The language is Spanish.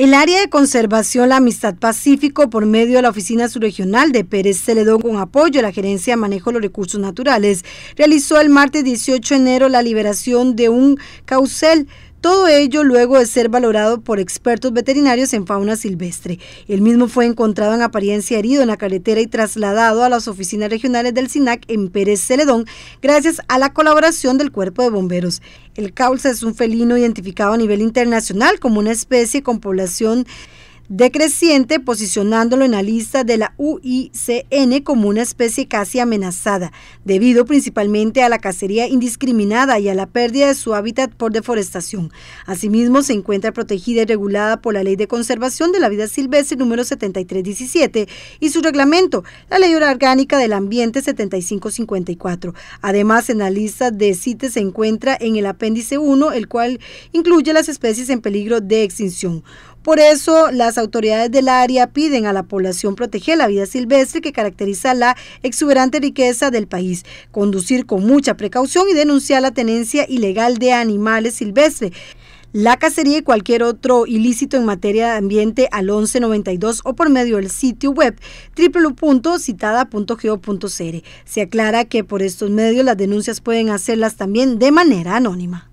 El área de conservación La Amistad Pacífico, por medio de la Oficina Subregional de Pérez Celedón, con apoyo a la Gerencia de Manejo de los Recursos Naturales, realizó el martes 18 de enero la liberación de un caucel todo ello luego de ser valorado por expertos veterinarios en fauna silvestre. El mismo fue encontrado en apariencia herido en la carretera y trasladado a las oficinas regionales del SINAC en Pérez Celedón gracias a la colaboración del cuerpo de bomberos. El causa es un felino identificado a nivel internacional como una especie con población decreciente, posicionándolo en la lista de la UICN como una especie casi amenazada, debido principalmente a la cacería indiscriminada y a la pérdida de su hábitat por deforestación. Asimismo, se encuentra protegida y regulada por la Ley de Conservación de la Vida Silvestre número 7317 y su reglamento, la Ley Orgánica del Ambiente 7554. Además, en la lista de CITES se encuentra en el apéndice 1, el cual incluye las especies en peligro de extinción. Por eso, las autoridades del área piden a la población proteger la vida silvestre que caracteriza la exuberante riqueza del país, conducir con mucha precaución y denunciar la tenencia ilegal de animales silvestres la cacería y cualquier otro ilícito en materia de ambiente al 1192 o por medio del sitio web www.citada.geo.cr. Se aclara que por estos medios las denuncias pueden hacerlas también de manera anónima.